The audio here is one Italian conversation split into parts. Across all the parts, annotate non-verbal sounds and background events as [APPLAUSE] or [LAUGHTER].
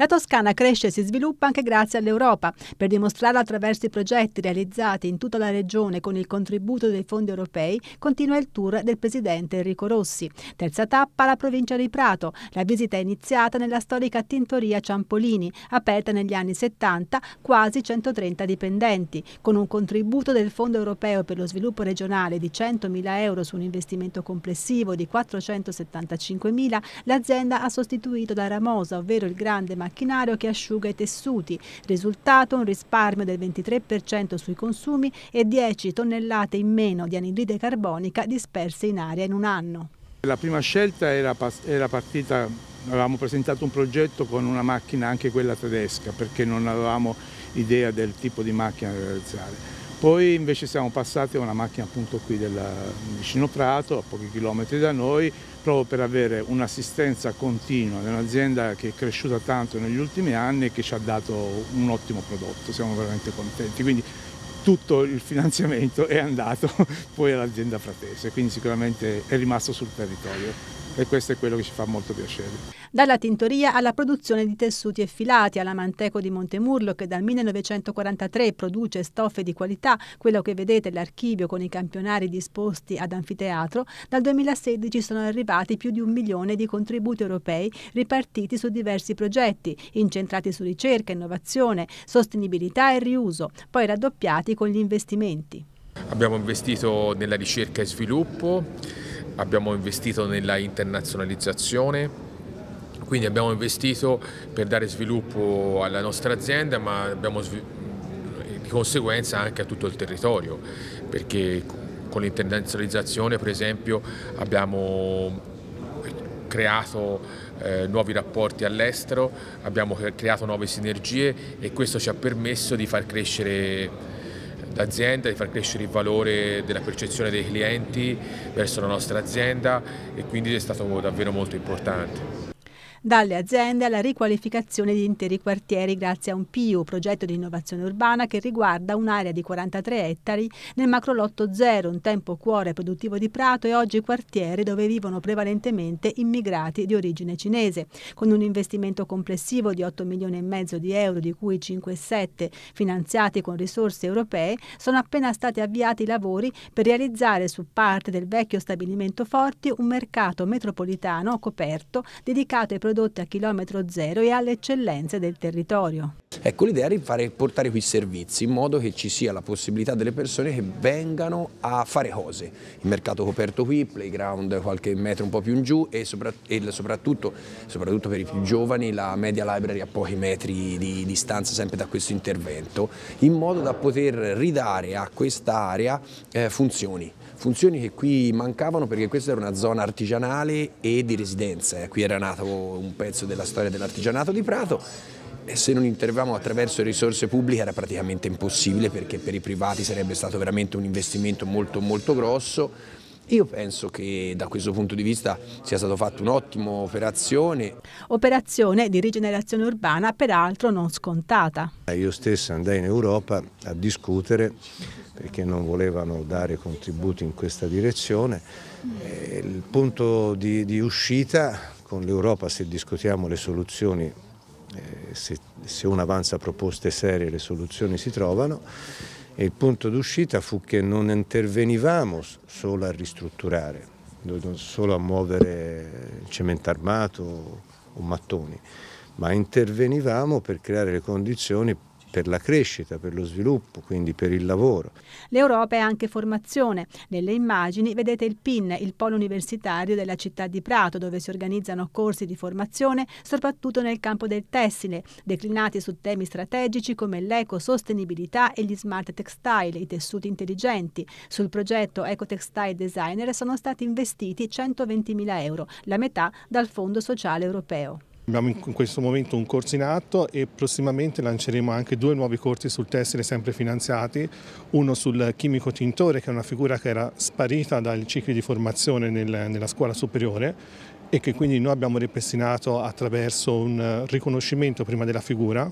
La Toscana cresce e si sviluppa anche grazie all'Europa. Per dimostrarlo attraverso i progetti realizzati in tutta la regione con il contributo dei fondi europei, continua il tour del presidente Enrico Rossi. Terza tappa la provincia di Prato. La visita è iniziata nella storica tintoria Ciampolini, aperta negli anni 70, quasi 130 dipendenti, con un contributo del Fondo europeo per lo sviluppo regionale di 100.000 euro su un investimento complessivo di 475.000, l'azienda ha sostituito la Ramosa, ovvero il grande macchinario macchinario che asciuga i tessuti. Risultato un risparmio del 23% sui consumi e 10 tonnellate in meno di anidride carbonica disperse in aria in un anno. La prima scelta era, era partita, avevamo presentato un progetto con una macchina anche quella tedesca perché non avevamo idea del tipo di macchina da realizzare poi invece siamo passati a una macchina appunto qui del vicino Prato, a pochi chilometri da noi, proprio per avere un'assistenza continua di un'azienda che è cresciuta tanto negli ultimi anni e che ci ha dato un ottimo prodotto, siamo veramente contenti. Quindi tutto il finanziamento è andato [LAUGHS] poi all'azienda fratese, quindi sicuramente è rimasto sul territorio e questo è quello che ci fa molto piacere. Dalla tintoria alla produzione di tessuti e filati, alla Manteco di Montemurlo che dal 1943 produce stoffe di qualità, quello che vedete è l'archivio con i campionari disposti ad anfiteatro, dal 2016 sono arrivati più di un milione di contributi europei ripartiti su diversi progetti, incentrati su ricerca, innovazione, sostenibilità e riuso, poi raddoppiati con gli investimenti. Abbiamo investito nella ricerca e sviluppo, abbiamo investito nella internazionalizzazione, quindi abbiamo investito per dare sviluppo alla nostra azienda ma abbiamo di conseguenza anche a tutto il territorio perché con l'internazionalizzazione per esempio abbiamo creato eh, nuovi rapporti all'estero, abbiamo creato nuove sinergie e questo ci ha permesso di far crescere d'azienda, di far crescere il valore della percezione dei clienti verso la nostra azienda e quindi è stato davvero molto importante dalle aziende alla riqualificazione di interi quartieri grazie a un PIU, progetto di innovazione urbana che riguarda un'area di 43 ettari nel macrolotto zero, un tempo cuore produttivo di Prato e oggi quartiere dove vivono prevalentemente immigrati di origine cinese, con un investimento complessivo di 8 milioni e mezzo di euro, di cui 5,7 finanziati con risorse europee, sono appena stati avviati i lavori per realizzare su parte del vecchio stabilimento Forti un mercato metropolitano coperto dedicato ai produttori prodotte a chilometro zero e alle eccellenze del territorio. Ecco, l'idea è fare, portare qui servizi in modo che ci sia la possibilità delle persone che vengano a fare cose. Il mercato coperto qui, playground qualche metro un po' più in giù e, sopra, e soprattutto, soprattutto, per i più giovani la media library a pochi metri di distanza sempre da questo intervento, in modo da poter ridare a questa area eh, funzioni funzioni che qui mancavano perché questa era una zona artigianale e di residenza, eh. qui era nato un pezzo della storia dell'artigianato di Prato eh, se non intervenivamo attraverso risorse pubbliche era praticamente impossibile perché per i privati sarebbe stato veramente un investimento molto molto grosso. Io penso che da questo punto di vista sia stata fatta un'ottima operazione. Operazione di rigenerazione urbana peraltro non scontata. Eh, io stesso andai in Europa a discutere perché non volevano dare contributi in questa direzione. Eh, il punto di, di uscita con l'Europa, se discutiamo le soluzioni eh, se, se uno avanza proposte serie le soluzioni si trovano e il punto d'uscita fu che non intervenivamo solo a ristrutturare, solo a muovere cemento armato o mattoni, ma intervenivamo per creare le condizioni per la crescita, per lo sviluppo, quindi per il lavoro. L'Europa è anche formazione. Nelle immagini vedete il PIN, il polo universitario della città di Prato, dove si organizzano corsi di formazione soprattutto nel campo del tessile, declinati su temi strategici come l'ecosostenibilità e gli smart textile, i tessuti intelligenti. Sul progetto Ecotextile Designer sono stati investiti 120.000 euro, la metà dal Fondo Sociale Europeo. Abbiamo in questo momento un corso in atto e prossimamente lanceremo anche due nuovi corsi sul tessile sempre finanziati, uno sul chimico tintore che è una figura che era sparita dai cicli di formazione nel, nella scuola superiore e che quindi noi abbiamo ripristinato attraverso un eh, riconoscimento prima della figura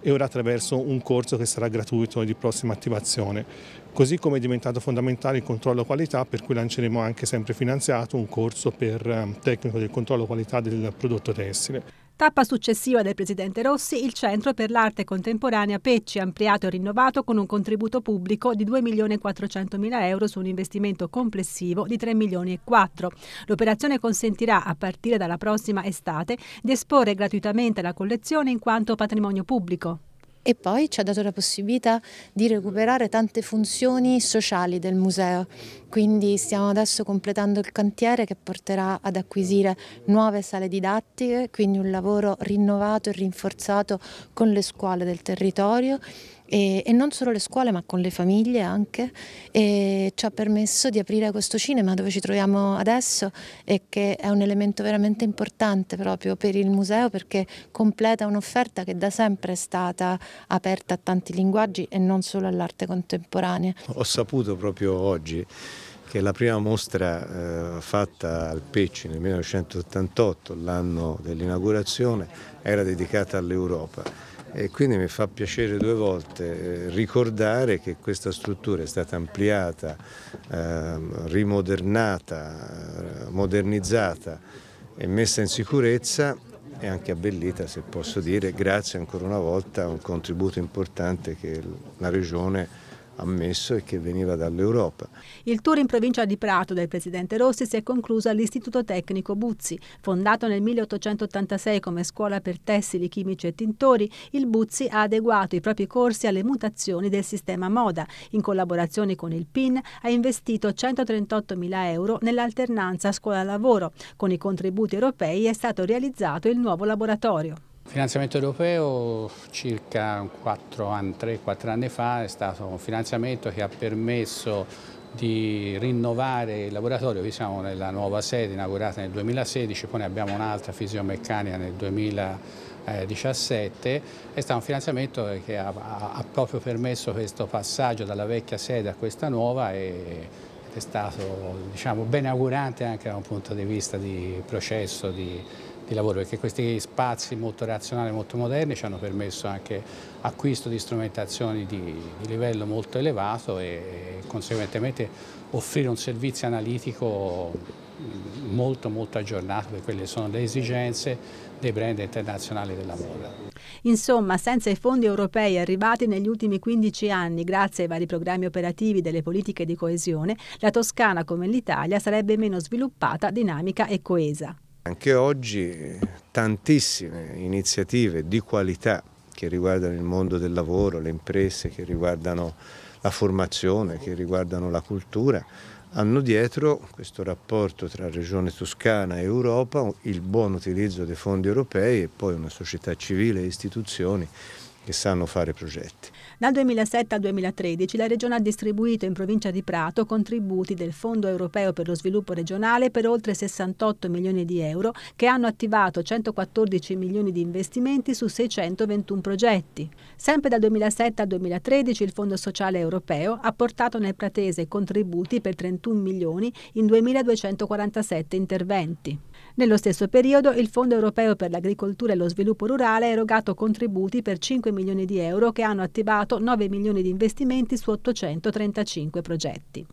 e ora attraverso un corso che sarà gratuito e di prossima attivazione. Così come è diventato fondamentale il controllo qualità per cui lanceremo anche sempre finanziato un corso per ehm, tecnico del controllo qualità del prodotto tessile. Tappa successiva del presidente Rossi, il Centro per l'Arte Contemporanea Pecci, ampliato e rinnovato con un contributo pubblico di 2.400.000 euro su un investimento complessivo di 3.400.000. L'operazione consentirà, a partire dalla prossima estate, di esporre gratuitamente la collezione in quanto patrimonio pubblico e poi ci ha dato la possibilità di recuperare tante funzioni sociali del museo. Quindi stiamo adesso completando il cantiere che porterà ad acquisire nuove sale didattiche, quindi un lavoro rinnovato e rinforzato con le scuole del territorio e, e, non solo le scuole ma con le famiglie anche e ci ha permesso di aprire questo cinema dove ci troviamo adesso e che è un elemento veramente importante proprio per il museo perché completa un'offerta che da sempre è stata aperta a tanti linguaggi e non solo all'arte contemporanea. Ho saputo proprio oggi che la prima mostra eh, fatta al Pecci nel 1988, l'anno dell'inaugurazione, era dedicata all'Europa e quindi mi fa piacere due volte eh, ricordare che questa struttura è stata ampliata, ehm, rimodernata, eh, modernizzata e messa in sicurezza e anche abbellita se posso dire, grazie ancora una volta a un contributo importante che la Regione ammesso e che veniva dall'Europa. Il tour in provincia di Prato del presidente Rossi si è concluso all'Istituto Tecnico Buzzi. Fondato nel 1886 come scuola per tessili, chimici e tintori, il Buzzi ha adeguato i propri corsi alle mutazioni del sistema moda. In collaborazione con il PIN ha investito 138 mila euro nell'alternanza scuola-lavoro. Con i contributi europei è stato realizzato il nuovo laboratorio finanziamento europeo circa 3-4 anni fa è stato un finanziamento che ha permesso di rinnovare il laboratorio, qui siamo nella nuova sede inaugurata nel 2016, poi ne abbiamo un'altra fisiomeccanica nel 2017, è stato un finanziamento che ha, ha proprio permesso questo passaggio dalla vecchia sede a questa nuova e è stato diciamo, ben augurante anche da un punto di vista di processo, di, di lavoro, perché questi spazi molto razionali, molto moderni ci hanno permesso anche acquisto di strumentazioni di, di livello molto elevato e, e conseguentemente offrire un servizio analitico molto molto aggiornato per quelle che sono le esigenze dei brand internazionali della moda. Insomma, senza i fondi europei arrivati negli ultimi 15 anni grazie ai vari programmi operativi delle politiche di coesione, la Toscana come l'Italia sarebbe meno sviluppata, dinamica e coesa. Anche oggi tantissime iniziative di qualità che riguardano il mondo del lavoro, le imprese, che riguardano la formazione, che riguardano la cultura, hanno dietro questo rapporto tra Regione Toscana e Europa, il buon utilizzo dei fondi europei e poi una società civile e istituzioni che sanno fare progetti. Dal 2007 al 2013 la Regione ha distribuito in provincia di Prato contributi del Fondo europeo per lo sviluppo regionale per oltre 68 milioni di euro che hanno attivato 114 milioni di investimenti su 621 progetti. Sempre dal 2007 al 2013 il Fondo sociale europeo ha portato nel pratese contributi per 31 milioni in 2247 interventi. Nello stesso periodo il Fondo europeo per l'agricoltura e lo sviluppo rurale ha erogato contributi per 5 milioni di euro che hanno attivato realizzato 9 milioni di investimenti su 835 progetti.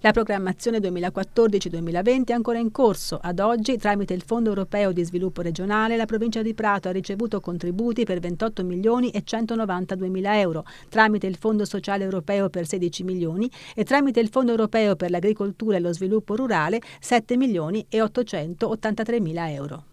La programmazione 2014-2020 è ancora in corso. Ad oggi, tramite il Fondo europeo di sviluppo regionale, la provincia di Prato ha ricevuto contributi per 28 milioni e 192 mila euro, tramite il Fondo sociale europeo per 16 milioni e tramite il Fondo europeo per l'agricoltura e lo sviluppo rurale 7 milioni e 883 mila euro.